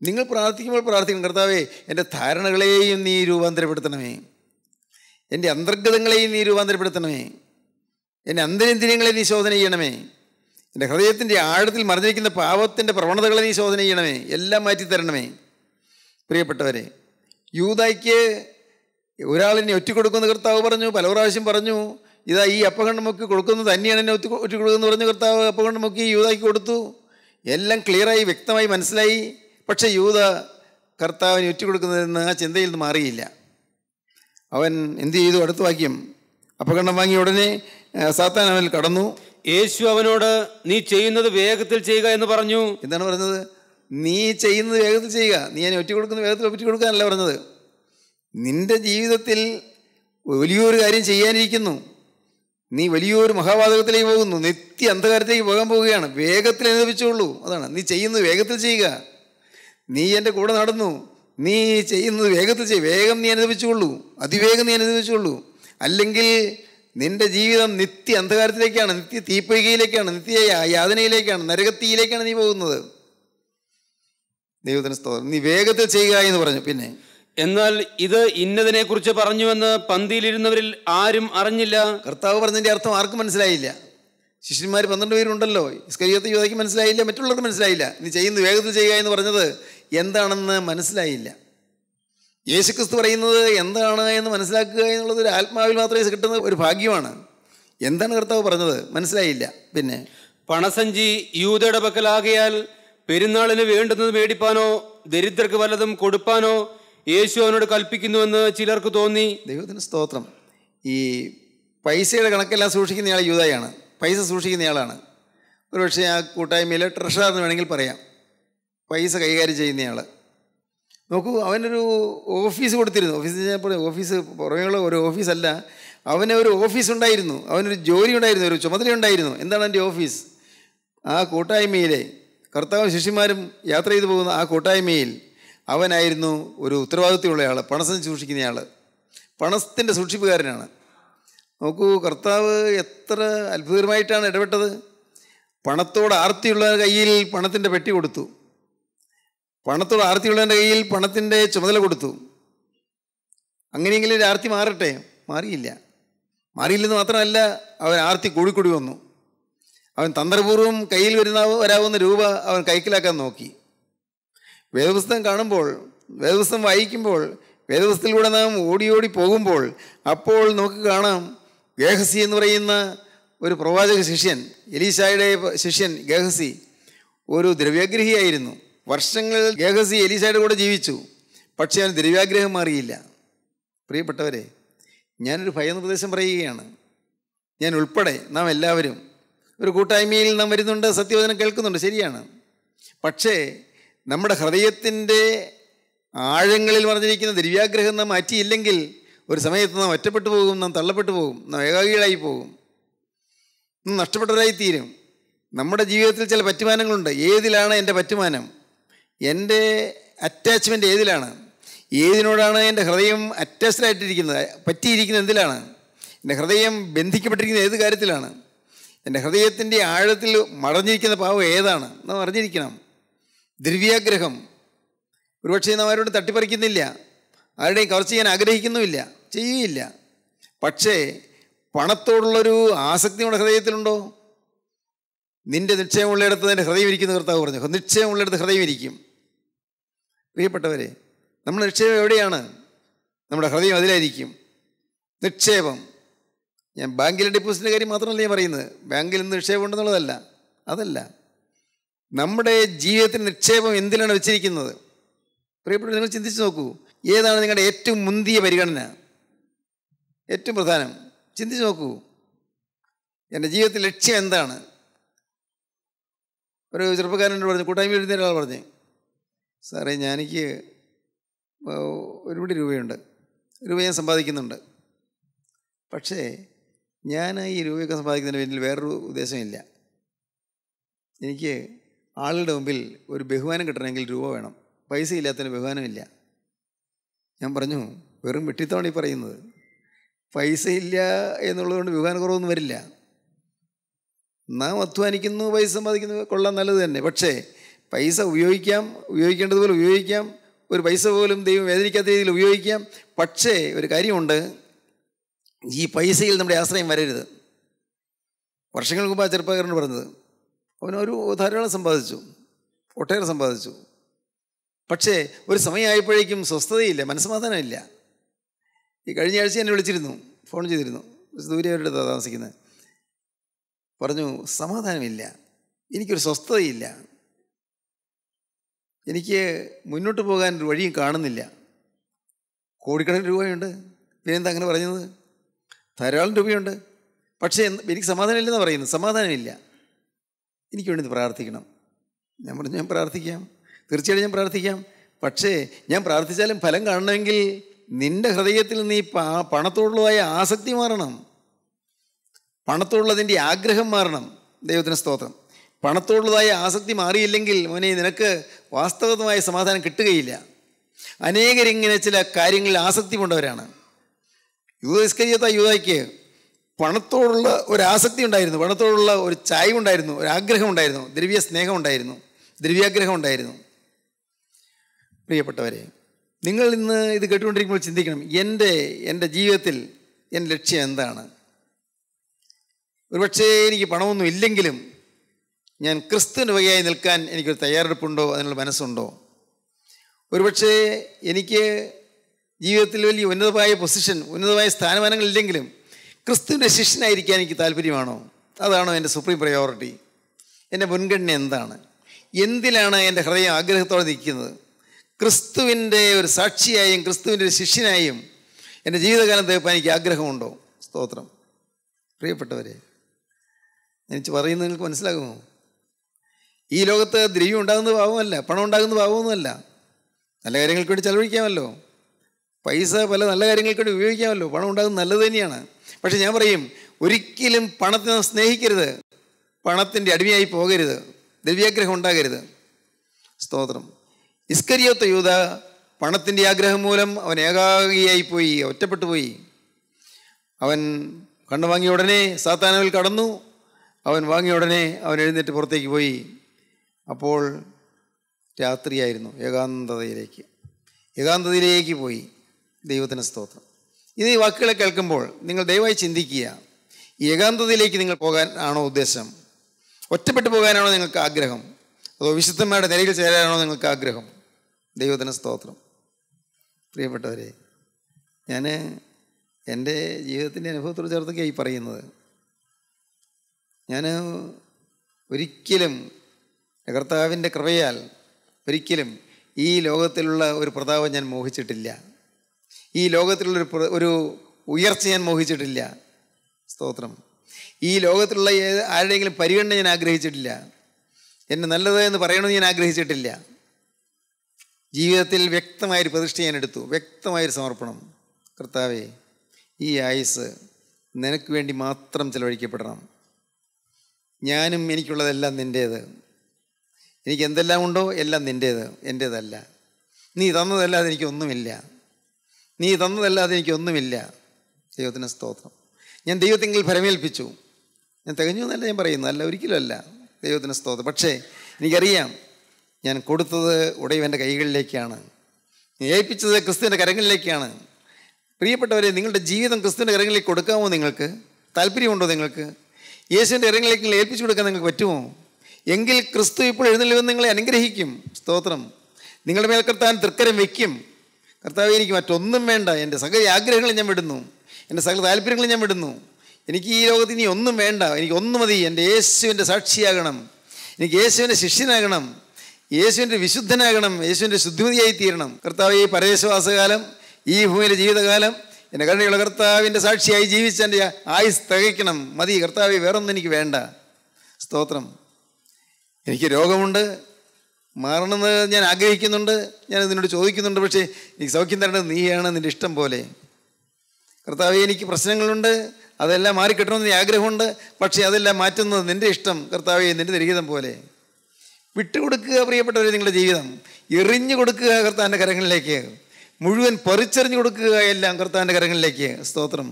നിങ്ങൾ പ്രാർത്ഥിക്കുമ്പോൾ പ്രാർത്ഥിക്കും കർത്താവേ എൻ്റെ ധാരണകളെയും നീ രൂപാന്തരപ്പെടുത്തണമേ എൻ്റെ അന്തർഗതങ്ങളെയും നീ രൂപാന്തരപ്പെടുത്തണമേ എൻ്റെ അന്തരേന്ദ്രിയങ്ങളെ നീ ശോധന ചെയ്യണമേ എൻ്റെ ഹൃദയത്തിൻ്റെ ആഴത്തിൽ മറിഞ്ഞിരിക്കുന്ന പാപത്തിൻ്റെ പ്രവണതകളെ നീ ശോധന ചെയ്യണമേ എല്ലാം മാറ്റിത്തരണമേ പ്രിയപ്പെട്ടവരെ യൂതായ്ക്ക് ഒരാളിനെ ഒറ്റ കൊടുക്കുന്ന കർത്താവ് പറഞ്ഞു പല പ്രാവശ്യം പറഞ്ഞു ഇതാ ഈ അപ്പകണ്ണ് മുക്കി കൊടുക്കുന്നത് തന്നെയാണ് എന്നെ ഒത്തി ഒറ്റ കൊടുക്കുന്നു കർത്താവ് അപ്പകണ്ണ് മുക്കി യൂതാക്കി കൊടുത്തു എല്ലാം ക്ലിയറായി വ്യക്തമായി മനസ്സിലായി പക്ഷേ യൂത കർത്താവിന് ഒറ്റ കൊടുക്കുന്നതെന്ന് ആ ചിന്തയിൽ നിന്ന് മാറിയില്ല അവൻ എന്ത് ചെയ്തു അടുത്ത വാക്യം അപകടം വാങ്ങിയ ഉടനെ സാത്താൻ അവൻ കടന്നു യേശു അവനോട് നീ ചെയ്യുന്നത് വേഗത്തിൽ ചെയ്യുക എന്ന് പറഞ്ഞു എന്താണ് പറഞ്ഞത് നീ ചെയ്യുന്നത് വേഗത്തിൽ ചെയ്യുക നീ ഞാൻ ഒറ്റ കൊടുക്കുന്ന വേഗത്തിൽ ഒറ്റ കൊടുക്കാനല്ല പറഞ്ഞത് നിന്റെ ജീവിതത്തിൽ വലിയൊരു കാര്യം ചെയ്യാനിരിക്കുന്നു നീ വലിയൊരു മഹാവാതകത്തിലേക്ക് പോകുന്നു നിത്യ അന്ധകാരത്തിലേക്ക് പോകാൻ പോവുകയാണ് വേഗത്തിൽ അനുഭവിച്ചുള്ളൂ അതാണ് നീ ചെയ്യുന്നത് വേഗത്തിൽ ചെയ്യുക നീ എൻ്റെ കൂടെ നടന്നു നീ ചെയ്യുന്നത് വേഗത്തിൽ ചെയ്യും വേഗം നീ അനുഭവിച്ചുള്ളൂ അതിവേഗം നീ അനുഭവിച്ചുള്ളൂ അല്ലെങ്കിൽ നിന്റെ ജീവിതം നിത്യ അന്ധകാരത്തിലേക്കാണ് നിത്യ തീപ്പൊയ്കയിലേക്കാണ് നിത്യ യാതനയിലേക്കാണ് നരകത്തിയിലേക്കാണ് നീ പോകുന്നത് ദൈവത്തിന് സ്തോത്രം നീ വേഗത്തിൽ ചെയ്യുക എന്ന് പറഞ്ഞു പിന്നെ എന്നാൽ ഇത് ഇന്നതിനെക്കുറിച്ച് പറഞ്ഞുവെന്ന് പന്തിയിലിരുന്നവരിൽ ആരും അറിഞ്ഞില്ല കർത്താവ് പറഞ്ഞതിന്റെ അർത്ഥം ആർക്കും മനസ്സിലായില്ല ശിഷ്യന്മാർ പന്ത്രണ്ട് പേരുണ്ടല്ലോ സ്കരീയത്തെ യുവതയ്ക്ക് മനസ്സിലായില്ല മറ്റുള്ളവർക്ക് മനസ്സിലായില്ല നീ ചെയ്യുന്നത് വേഗത്തിൽ ചെയ്യുക എന്ന് പറഞ്ഞത് എന്താണെന്ന് മനസ്സിലായില്ല യേശുക്രിസ്തു പറയുന്നത് എന്താണ് എന്ന് മനസ്സിലാക്കുക എന്നുള്ളത് ഒരു ആത്മാവിൽ മാത്രമേ കിട്ടുന്ന ഒരു ഭാഗ്യമാണ് എന്താണ് കർത്താവ് പറഞ്ഞത് മനസ്സിലായില്ല പിന്നെ പണസഞ്ചി യൂതയുടെ പക്കലാകിയാൽ പെരുന്നാളിന് വേണ്ടുന്നത് മേടിപ്പാനോ ദരിദ്രർക്ക് വല്ലതും കൊടുപ്പാനോ യേശു അവനോട് കൽപ്പിക്കുന്നുവെന്ന് ചിലർക്ക് തോന്നി ദൈവത്തിന് സ്തോത്രം ഈ പൈസയുടെ കണക്കെല്ലാം സൂക്ഷിക്കുന്നയാൾ യൂതായാണ് പൈസ സൂക്ഷിക്കുന്നയാളാണ് ഒരുപക്ഷെ ആ കൂട്ടായ്മയിലെ ട്രഷറാർന്ന് വേണമെങ്കിൽ പറയാം പൈസ കൈകാര്യം ചെയ്യുന്നയാൾ നോക്കൂ അവനൊരു ഓഫീസ് കൊടുത്തിരുന്നു ഓഫീസ് ഓഫീസ് പുറമേയുള്ള ഒരു ഓഫീസല്ല അവന് ഒരു ഓഫീസ് ഉണ്ടായിരുന്നു അവനൊരു ജോലി ഉണ്ടായിരുന്നു ഒരു ചുമതല ഉണ്ടായിരുന്നു എന്താണ് എൻ്റെ ഓഫീസ് ആ കൂട്ടായ്മയിലെ കർത്താവും ശിഷ്യന്മാരും യാത്ര ചെയ്തു പോകുന്ന ആ കൂട്ടായ്മയിൽ അവനായിരുന്നു ഒരു ഉത്തരവാദിത്വമുള്ളയാൾ പണസം സൂക്ഷിക്കുന്നയാൾ പണത്തിൻ്റെ സൂക്ഷിപ്പുകാരനാണ് നോക്കൂ കർത്താവ് എത്ര അത്ഭുതകരമായിട്ടാണ് ഇടപെട്ടത് പണത്തോട് ആർത്തിയുള്ള കയ്യിൽ പണത്തിൻ്റെ പെട്ടി കൊടുത്തു പണത്തോട് ആർത്തിയുള്ളവൻ്റെ കയ്യിൽ പണത്തിൻ്റെ ചുമതല കൊടുത്തു അങ്ങനെയെങ്കിലും ആർത്തി മാറട്ടെ മാറിയില്ല മാറിയില്ലെന്ന് മാത്രമല്ല അവൻ ആർത്തി കൂടിക്കൂടി വന്നു അവൻ തന്ത്രപൂർവ്വം കയ്യിൽ വരുന്ന വരാവുന്ന രൂപ അവൻ കൈക്കലാക്കാൻ നോക്കി വേദപുസ്തകം കാണുമ്പോൾ വേദപുസ്തകം വായിക്കുമ്പോൾ വേദപുസ്തകത്തിലൂടെ നാം ഓടി ഓടി പോകുമ്പോൾ അപ്പോൾ നമുക്ക് കാണാം ഗേഹസി എന്ന് പറയുന്ന ഒരു പ്രവാചക ശിഷ്യൻ എലീശായുടെ ശിഷ്യൻ ഗേഹസി ഒരു ദ്രവ്യാഗ്രഹിയായിരുന്നു വർഷങ്ങൾ ഗേഹസി എലീശായുടെ കൂടെ ജീവിച്ചു പക്ഷേ അവൻ ദ്രവ്യാഗ്രഹം മാറിയില്ല പ്രിയപ്പെട്ടവരെ ഞാനൊരു ഭയനിർദ്ദേശം പറയുകയാണ് ഞാൻ ഉൾപ്പെടെ നാം എല്ലാവരും ഒരു കൂട്ടായ്മയിൽ നാം വരുന്നുണ്ട് സത്യവചനം കേൾക്കുന്നുണ്ട് ശരിയാണ് പക്ഷേ നമ്മുടെ ഹൃദയത്തിൻ്റെ ആഴങ്ങളിൽ പറഞ്ഞിരിക്കുന്ന ദ്രവ്യാഗ്രഹം നാം മാറ്റിയില്ലെങ്കിൽ ഒരു സമയത്ത് നാം ഒറ്റപ്പെട്ടു പോകും നാം തള്ളപ്പെട്ടു പോകും നാം ഏകാഗികളായി പോകും നാം നഷ്ടപ്പെട്ടവരായി തീരും നമ്മുടെ ജീവിതത്തിൽ ചില പറ്റുമാനങ്ങളുണ്ട് ഏതിലാണ് എൻ്റെ പറ്റുമാനം എൻ്റെ അറ്റാച്ച്മെൻ്റ് ഏതിലാണ് ഏതിനോടാണ് എൻ്റെ ഹൃദയം അറ്റാച്ച്ഡ് ആയിട്ടിരിക്കുന്നത് പറ്റിയിരിക്കുന്നത് എന്തിലാണ് എൻ്റെ ഹൃദയം ബന്ധിക്കപ്പെട്ടിരിക്കുന്നത് ഏത് കാര്യത്തിലാണ് എൻ്റെ ഹൃദയത്തിൻ്റെ ആഴത്തിൽ മറഞ്ഞിരിക്കുന്ന പാവം ഏതാണ് നാം അറിഞ്ഞിരിക്കണം ദ്രവ്യാഗ്രഹം ഒരുപക്ഷെ നാം അവരോട് തട്ടിപ്പറിക്കുന്നില്ല ആരുടെയും കവർച്ച ചെയ്യാൻ ആഗ്രഹിക്കുന്നുമില്ല ചെയ്യുകയില്ല പക്ഷേ പണത്തോടുള്ളൊരു ആസക്തി നമ്മുടെ ഹൃദയത്തിലുണ്ടോ നിന്റെ നിശ്ചയമുള്ളിടത്ത് നിന്റെ ഹൃദയം ഇരിക്കുന്ന കർത്താവ് പറഞ്ഞു നിശ്ചയമുള്ളിടത്ത് ഹൃദയം ഇരിക്കും പ്രിയപ്പെട്ടവരെ നമ്മുടെ നിക്ഷേപം എവിടെയാണ് നമ്മുടെ ഹൃദയം അതിലായിരിക്കും നിക്ഷേപം ഞാൻ ബാങ്കിലെ ഡെപ്പോസിറ്റിൻ്റെ കാര്യം മാത്രമല്ല ഞാൻ പറയുന്നത് ബാങ്കിൽ നിന്ന് നിക്ഷേപം ഉണ്ടെന്നുള്ളതല്ല അതല്ല നമ്മുടെ ജീവിതത്തിന് നിക്ഷേപം എന്തിനാണ് വെച്ചിരിക്കുന്നത് പ്രിയപ്പെട്ട നിങ്ങൾ ചിന്തിച്ചു നോക്കൂ ഏതാണ് നിങ്ങളുടെ ഏറ്റവും മുന്തിയ പരിഗണന ഏറ്റവും പ്രധാനം ചിന്തിച്ചു നോക്കൂ എൻ്റെ ജീവിതത്തിൽ ലക്ഷ്യം എന്താണ് ഒരു ചെറുപ്പക്കാരനോട് പറഞ്ഞു കൂട്ടായ്മ എഴുതുന്ന ഒരാൾ പറഞ്ഞു സാറേ ഞാനെനിക്ക് ഒരു കോടി രൂപയുണ്ട് രൂപ ഞാൻ സമ്പാദിക്കുന്നുണ്ട് പക്ഷേ ഞാൻ ഈ രൂപയൊക്കെ സമ്പാദിക്കുന്നതിന് പിന്നിൽ വേറൊരു ഉദ്ദേശമില്ല എനിക്ക് ആളുകളുടെ മുമ്പിൽ ഒരു ബഹുമാനം കിട്ടണമെങ്കിൽ രൂപ വേണം പൈസ ഇല്ലാത്തതിന് ബഹുമാനമില്ല ഞാൻ പറഞ്ഞു വെറും വെട്ടിത്തവണ ഈ പറയുന്നത് പൈസ ഇല്ല എന്നുള്ളതുകൊണ്ട് ബഹുമാനക്കുറവൊന്നും വരില്ല നാം അധ്വാനിക്കുന്നു പൈസ സമ്പാദിക്കുന്നു കൊള്ളാൻ നല്ലത് തന്നെ പക്ഷേ പൈസ ഉപയോഗിക്കാം ഉപയോഗിക്കേണ്ടതുപോലെ ഉപയോഗിക്കാം ഒരു പൈസ പോലും ദൈവം വേദനിക്കാത്ത രീതിയിൽ ഉപയോഗിക്കാം പക്ഷേ ഒരു കാര്യമുണ്ട് ഈ പൈസയിൽ നമ്മുടെ ആശ്രയം വരരുത് വർഷങ്ങൾക്ക് മുമ്പ് ആ ചെറുപ്പക്കാരനോട് പറഞ്ഞത് അവനൊരു ധാരാളം സമ്പാദിച്ചു ഒട്ടേറെ സമ്പാദിച്ചു പക്ഷേ ഒരു സമയമായപ്പോഴേക്കും സ്വസ്ഥതയില്ല മനസ്സമാധാനമില്ല ഈ കഴിഞ്ഞ ആഴ്ച എന്നെ വിളിച്ചിരുന്നു ഫോൺ ചെയ്തിരുന്നു ദൂരെ അവരുടെ താമസിക്കുന്നത് പറഞ്ഞു സമാധാനമില്ല എനിക്കൊരു സ്വസ്ഥതയില്ല എനിക്ക് മുന്നോട്ട് പോകാൻ ഒരു വഴിയും കാണുന്നില്ല കോടിക്കണക്കിന് രൂപയുണ്ട് എന്താ അങ്ങനെ പറഞ്ഞത് ധാരാളം രൂപയുണ്ട് പക്ഷേ എനിക്ക് സമാധാനമില്ലെന്നാണ് പറയുന്നത് സമാധാനമില്ല എനിക്ക് വേണ്ടി പ്രാർത്ഥിക്കണം ഞാൻ പറഞ്ഞു ഞാൻ പ്രാർത്ഥിക്കാം തീർച്ചയായിട്ടും ഞാൻ പ്രാർത്ഥിക്കാം പക്ഷേ ഞാൻ പ്രാർത്ഥിച്ചാലും ഫലം കാണണമെങ്കിൽ നിന്റെ ഹൃദയത്തിൽ നീ പണത്തോടുള്ളതായ ആസക്തി മാറണം പണത്തോടുള്ളതിൻ്റെ ആഗ്രഹം മാറണം ദൈവത്തിന് സ്തോത്രം പണത്തോടുള്ളതായ ആസക്തി മാറിയില്ലെങ്കിൽ മോനെ നിനക്ക് വാസ്തവമായ സമാധാനം കിട്ടുകയില്ല അനേകരിങ്ങനെ ചില കാര്യങ്ങളിൽ ആസക്തി കൊണ്ടവരാണ് യുവസ്കരിയത്ത നിസ്കരിയത്ത പണത്തോടുള്ള ഒരു ആസക്തി ഉണ്ടായിരുന്നു പണത്തോടുള്ള ഒരു ചായവുണ്ടായിരുന്നു ഒരു ആഗ്രഹം ഉണ്ടായിരുന്നു ദ്രവ്യ സ്നേഹം ഉണ്ടായിരുന്നു ദ്രവ്യാഗ്രഹം ഉണ്ടായിരുന്നു പ്രിയപ്പെട്ടവരെ നിങ്ങൾ ഇന്ന് ഇത് കേട്ടുകൊണ്ടിരിക്കുമ്പോൾ ചിന്തിക്കണം എൻ്റെ എൻ്റെ ജീവിതത്തിൽ എൻ്റെ ലക്ഷ്യം എന്താണ് ഒരുപക്ഷേ എനിക്ക് പണമൊന്നും ഇല്ലെങ്കിലും ഞാൻ ക്രിസ്തുവിന് വകയായി നിൽക്കാൻ എനിക്കൊരു തയ്യാറെടുപ്പുണ്ടോ അതിനുള്ള മനസ്സുണ്ടോ ഒരുപക്ഷേ എനിക്ക് ജീവിതത്തിൽ വലിയ ഉന്നതമായ പൊസിഷൻ ഉന്നതമായ സ്ഥാനമാനങ്ങളില്ലെങ്കിലും ക്രിസ്തുവിൻ്റെ ശിഷ്യനായിരിക്കാൻ എനിക്ക് താല്പര്യമാണോ അതാണോ എൻ്റെ സുപ്രീം പ്രയോറിറ്റി എൻ്റെ മുൻഗണന എന്താണ് എന്തിലാണ് എൻ്റെ ഹൃദയം ആഗ്രഹത്തോടെ നിൽക്കുന്നത് ക്രിസ്തുവിൻ്റെ ഒരു സാക്ഷിയായും ക്രിസ്തുവിൻ്റെ ഒരു ശിഷ്യനായും എൻ്റെ ജീവിതകാലം തീർപ്പാൻ എനിക്ക് ആഗ്രഹമുണ്ടോ സ്തോത്രം പ്രിയപ്പെട്ടവരെ എനിക്ക് പറയുന്നത് നിങ്ങൾക്ക് മനസ്സിലാകുമോ ഈ ലോകത്ത് ദ്രവ്യം ഉണ്ടാകുന്ന ഭാവമല്ല പണം ഉണ്ടാകുന്ന ഭാവമൊന്നുമല്ല നല്ല കാര്യങ്ങൾക്ക് വേണ്ടി ചെലവഴിക്കാമല്ലോ പൈസ പല നല്ല കാര്യങ്ങൾക്ക് വേണ്ടി ഉപയോഗിക്കാമല്ലോ പണം ഉണ്ടാകുന്നത് നല്ലത് തന്നെയാണ് പക്ഷെ ഞാൻ പറയും ഒരിക്കലും പണത്തിനെ സ്നേഹിക്കരുത് പണത്തിൻ്റെ അടിമയായി പോകരുത് ദിവ്യാഗ്രഹം ഉണ്ടാകരുത് സ്തോത്രം ഇസ്കരിയോത്ത യൂത പണത്തിൻ്റെ ആഗ്രഹം മൂലം അവൻ ഏകാഗ്രിയായി പോയി ഒറ്റപ്പെട്ടു പോയി അവൻ കണ്ണു വാങ്ങിയ ഉടനെ സാത്താനവിൽ കടന്നു അവൻ വാങ്ങിയ ഉടനെ അവൻ എഴുന്നേറ്റ് പുറത്തേക്ക് പോയി അപ്പോൾ രാത്രിയായിരുന്നു ഏകാന്തതയിലേക്ക് ഏകാന്തതയിലേക്ക് പോയി ദൈവത്തിന് സ്തോത്രം ഇത് ഈ വാക്കുകളെ കേൾക്കുമ്പോൾ നിങ്ങൾ ദയവായി ചിന്തിക്കുക ഏകാന്തതയിലേക്ക് നിങ്ങൾ പോകാൻ ആണോ ഉദ്ദേശം ഒറ്റപ്പെട്ടു പോകാനാണോ നിങ്ങൾക്ക് ആഗ്രഹം അതോ വിശുദ്ധന്മാരുടെ നിലയിൽ ചേരാനാണോ നിങ്ങൾക്ക് ആഗ്രഹം ദൈവത്തിന് സ്തോത്രം പ്രിയപ്പെട്ടവരെ ഞാൻ എൻ്റെ ജീവിതത്തിൻ്റെ അനുഭവത്തോട് ചേർത്തൊക്കെയായി പറയുന്നത് ഞാൻ ഒരിക്കലും കർത്താവിൻ്റെ കൃപയാൽ ഒരിക്കലും ഈ ലോകത്തിലുള്ള ഒരു പ്രതാപം ഞാൻ മോഹിച്ചിട്ടില്ല ഈ ലോകത്തിലുള്ള ഒരു ഉയർച്ച ഞാൻ മോഹിച്ചിട്ടില്ല സ്തോത്രം ഈ ലോകത്തിലുള്ള ഏത് ആരുടെയെങ്കിലും പരിഗണന ഞാൻ ആഗ്രഹിച്ചിട്ടില്ല എന്നെ നല്ലത് എന്ന് പറയണമെന്ന് ഞാൻ ആഗ്രഹിച്ചിട്ടില്ല ജീവിതത്തിൽ വ്യക്തമായൊരു പ്രതിഷ്ഠ ഞാൻ എടുത്തു വ്യക്തമായൊരു സമർപ്പണം കർത്താവേ ഈ ആയുസ് നിനക്ക് വേണ്ടി മാത്രം ചിലവഴിക്കപ്പെടണം ഞാനും എനിക്കുള്ളതെല്ലാം നിൻ്റേത് എനിക്ക് എന്തെല്ലാം ഉണ്ടോ എല്ലാം നിൻ്റേത് എൻ്റേതല്ല നീ തന്നതല്ലാതെ എനിക്കൊന്നുമില്ല നീ തന്നതല്ലാതെ എനിക്കൊന്നുമില്ല ദൈവത്തിന് സ്തോത്രം ഞാൻ ദൈവത്തെങ്കിൽ ഫലമേൽപ്പിച്ചു ഞാൻ തികഞ്ഞു എന്നല്ല ഞാൻ പറയുന്നു അല്ല ഒരിക്കലുമല്ല ദൈവത്തിന് സ്തോത്രം പക്ഷേ എനിക്കറിയാം ഞാൻ കൊടുത്തത് ഉടയവൻ്റെ കൈകളിലേക്കാണ് ഏൽപ്പിച്ചത് ക്രിസ്തുവിൻ്റെ കരങ്ങളിലേക്കാണ് പ്രിയപ്പെട്ടവരെ നിങ്ങളുടെ ജീവിതം ക്രിസ്തുവിൻ്റെ കരങ്ങളിലേക്ക് കൊടുക്കാമോ നിങ്ങൾക്ക് താല്പര്യമുണ്ടോ നിങ്ങൾക്ക് യേശുവിൻ്റെ കരങ്ങളിലേക്ക് ഏൽപ്പിച്ചു കൊടുക്കാൻ നിങ്ങൾക്ക് പറ്റുമോ എങ്കിൽ ക്രിസ്തു ഇപ്പോൾ എഴുന്നള്ളിവെന്ന് നിങ്ങളെ അനുഗ്രഹിക്കും സ്തോത്രം നിങ്ങളുടെ മേൽക്കർത്താൻ തൃക്കരം വയ്ക്കും കർത്താവ് എനിക്ക് മറ്റൊന്നും വേണ്ട എൻ്റെ സകല ആഗ്രഹങ്ങൾ ഞാൻ വിടുന്നു എൻ്റെ സകല താല്പര്യങ്ങൾ ഞാൻ വിടുന്നു എനിക്ക് ഈ ലോകത്ത് ഇനി ഒന്നും വേണ്ട എനിക്ക് ഒന്ന് മതി എൻ്റെ യേശുവിൻ്റെ സാക്ഷിയാകണം എനിക്ക് യേശുവിൻ്റെ ശിഷ്യനാകണം യേശുവിൻ്റെ വിശുദ്ധനാകണം യേശുവിൻ്റെ ശുദ്ധിമതിയായി തീരണം കർത്താവ് ഈ പരേശ്വാസകാലം ഈ ഭൂമിയിലെ ജീവിതകാലം എൻ്റെ കരുണയുള്ള കർത്താവിൻ്റെ സാക്ഷിയായി ജീവിച്ച എൻ്റെ ആയുസ് തികയ്ക്കണം മതി കർത്താവ് വേറൊന്നും എനിക്ക് വേണ്ട സ്തോത്രം എനിക്ക് രോഗമുണ്ട് മാറണമെന്ന് ഞാൻ ആഗ്രഹിക്കുന്നുണ്ട് ഞാൻ നിന്നോട് ചോദിക്കുന്നുണ്ട് പക്ഷേ എനിക്ക് സൗഖ്യം തരേണ്ടത് നീയാണ് നിൻ്റെ ഇഷ്ടം പോലെ കർത്താവ് എനിക്ക് പ്രശ്നങ്ങളുണ്ട് അതെല്ലാം മാറിക്കിട്ടണമെന്ന് നീ ആഗ്രഹമുണ്ട് പക്ഷേ അതെല്ലാം മാറ്റുന്നത് നിൻ്റെ ഇഷ്ടം കർത്താവ് നിൻ്റെ ദരിഹിതം പോലെ വിട്ടുകൊടുക്കുക പ്രിയപ്പെട്ടവരെ നിങ്ങളുടെ ജീവിതം എറിഞ്ഞു കൊടുക്കുക കർത്താവിൻ്റെ കരങ്ങളിലേക്ക് മുഴുവൻ പറിച്ചെറിഞ്ഞു കൊടുക്കുക എല്ലാം കർത്താവിൻ്റെ കരങ്ങളിലേക്ക് സ്തോത്രം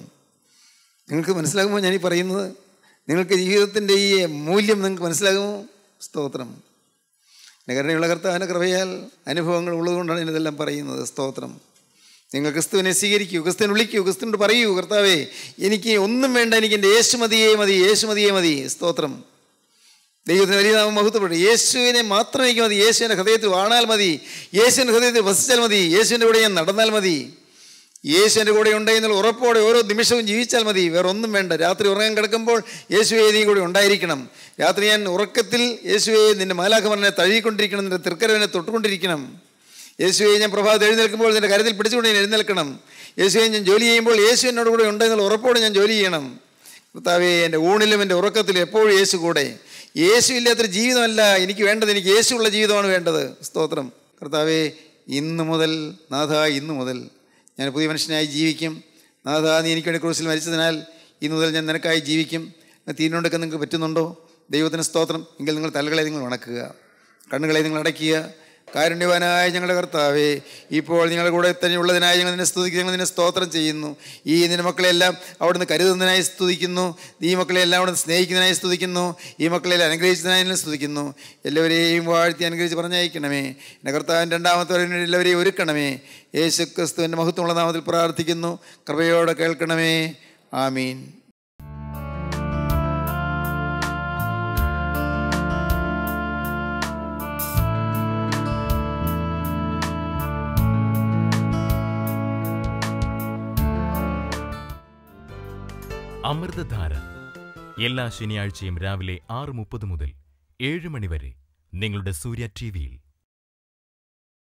നിങ്ങൾക്ക് മനസ്സിലാകുമോ ഞാനീ പറയുന്നത് നിങ്ങൾക്ക് ജീവിതത്തിൻ്റെ ഈ മൂല്യം നിങ്ങൾക്ക് മനസ്സിലാകുമോ സ്തോത്രം കരുണയുള്ള കർത്താവിൻ്റെ കൃപയാൽ അനുഭവങ്ങൾ ഉള്ളതുകൊണ്ടാണ് ഇതെല്ലാം പറയുന്നത് സ്തോത്രം നിങ്ങൾ ക്രിസ്തുവിനെ സ്വീകരിക്കൂ ക്രിസ്തുവിനെ വിളിക്കൂ ക്രിസ്തുവിനോട് പറയൂ കർത്താവേ എനിക്ക് ഒന്നും വേണ്ട എനിക്ക് എൻ്റെ യേശുമതിയേ മതി യേശുമതിയേ മതി സ്തോത്രം ദൈവത്തിന് വലിയ നാമം മഹത്വപ്പെട്ടു യേശുവിനെ മാത്രം എനിക്ക് മതി യേശുവിൻ്റെ ഹൃദയത്തിൽ വാണാൽ മതി യേശുവിൻ്റെ ഹൃദയത്തിൽ വസിച്ചാൽ മതി യേശുവിൻ്റെ കൂടെ ഞാൻ നടന്നാൽ മതി എൻ്റെ കൂടെ ഉണ്ടെന്നുള്ള ഉറപ്പോടെ ഓരോ നിമിഷവും ജീവിച്ചാൽ മതി വേറെ ഒന്നും വേണ്ട രാത്രി ഉറങ്ങാൻ കിടക്കുമ്പോൾ യേശുവേ നീ കൂടെ ഉണ്ടായിരിക്കണം രാത്രി ഞാൻ ഉറക്കത്തിൽ യേശുവേ നിൻ്റെ മാലാഖമരനെ തഴുകിക്കൊണ്ടിരിക്കണം നിൻ്റെ തൃക്കരവിനെ തൊട്ടുകൊണ്ടിരിക്കണം യേശുവെ ഞാൻ പ്രഭാതം എഴുന്നേൽക്കുമ്പോൾ നിൻ്റെ കാര്യത്തിൽ പിടിച്ചുകൊണ്ട് ഞാൻ എഴുന്നേൽക്കണം യേശുവെ ഞാൻ ജോലി ചെയ്യുമ്പോൾ യേശു എന്നോട് കൂടെ ഉണ്ടെന്നുള്ള ഉറപ്പോടെ ഞാൻ ജോലി ചെയ്യണം കർത്താവേ എൻ്റെ ഊണിലും എൻ്റെ ഉറക്കത്തിലും എപ്പോഴും യേശു കൂടെ യേശു ഇല്ലാത്തൊരു ജീവിതമല്ല എനിക്ക് വേണ്ടത് എനിക്ക് യേശുള്ള ജീവിതമാണ് വേണ്ടത് സ്തോത്രം കർത്താവേ ഇന്നു മുതൽ നാഥ ഇന്നു മുതൽ ഞാൻ പുതിയ മനുഷ്യനായി ജീവിക്കും നാഥാ നീ എനിക്കുവേണ്ടി ക്രൂസിൽ മരിച്ചതിനാൽ ഇന്ന് മുതൽ ഞാൻ നിനക്കായി ജീവിക്കും തീരുന്നുണ്ടൊക്കെ നിങ്ങൾക്ക് പറ്റുന്നുണ്ടോ ദൈവത്തിന് സ്തോത്രം എങ്കിൽ നിങ്ങൾ തലകളെ നിങ്ങൾ ഉണക്കുക കണ്ണുകളെ നിങ്ങൾ അടയ്ക്കുക കാരുണ്യവാനായ ഞങ്ങളുടെ കർത്താവേ ഇപ്പോൾ നിങ്ങളുടെ കൂടെ തന്നെയുള്ളതിനായി ഞങ്ങൾ നിന്നെ സ്തുതിക്കുന്നു ഞങ്ങൾ നിന്നെ സ്തോത്രം ചെയ്യുന്നു ഈ നിന്റെ മക്കളെല്ലാം അവിടുന്ന് കരുതുന്നതിനായി സ്തുതിക്കുന്നു ഈ മക്കളെല്ലാം അവിടുന്ന് സ്നേഹിക്കുന്നതിനായി സ്തുതിക്കുന്നു ഈ മക്കളെല്ലാം അനുഗ്രഹിച്ചതിനായി സ്തുതിക്കുന്നു എല്ലാവരെയും വാഴ്ത്തി അനുഗ്രഹിച്ച് പറഞ്ഞയക്കണമേ എൻ്റെ കർത്താവിൻ രണ്ടാമത്തെ വരെ എല്ലാവരെയും ഒരുക്കണമേ യേശു ക്രിസ്തുവിൻ്റെ മഹത്വമുള്ള നാമത്തിൽ പ്രാർത്ഥിക്കുന്നു കൃപയോടെ കേൾക്കണമേ ആമീൻ അമൃതധാര എല്ലാ ശനിയാഴ്ചയും രാവിലെ ആറ് മുപ്പത് മുതൽ ഏഴ് മണിവരെ നിങ്ങളുടെ സൂര്യ ടി വിയിൽ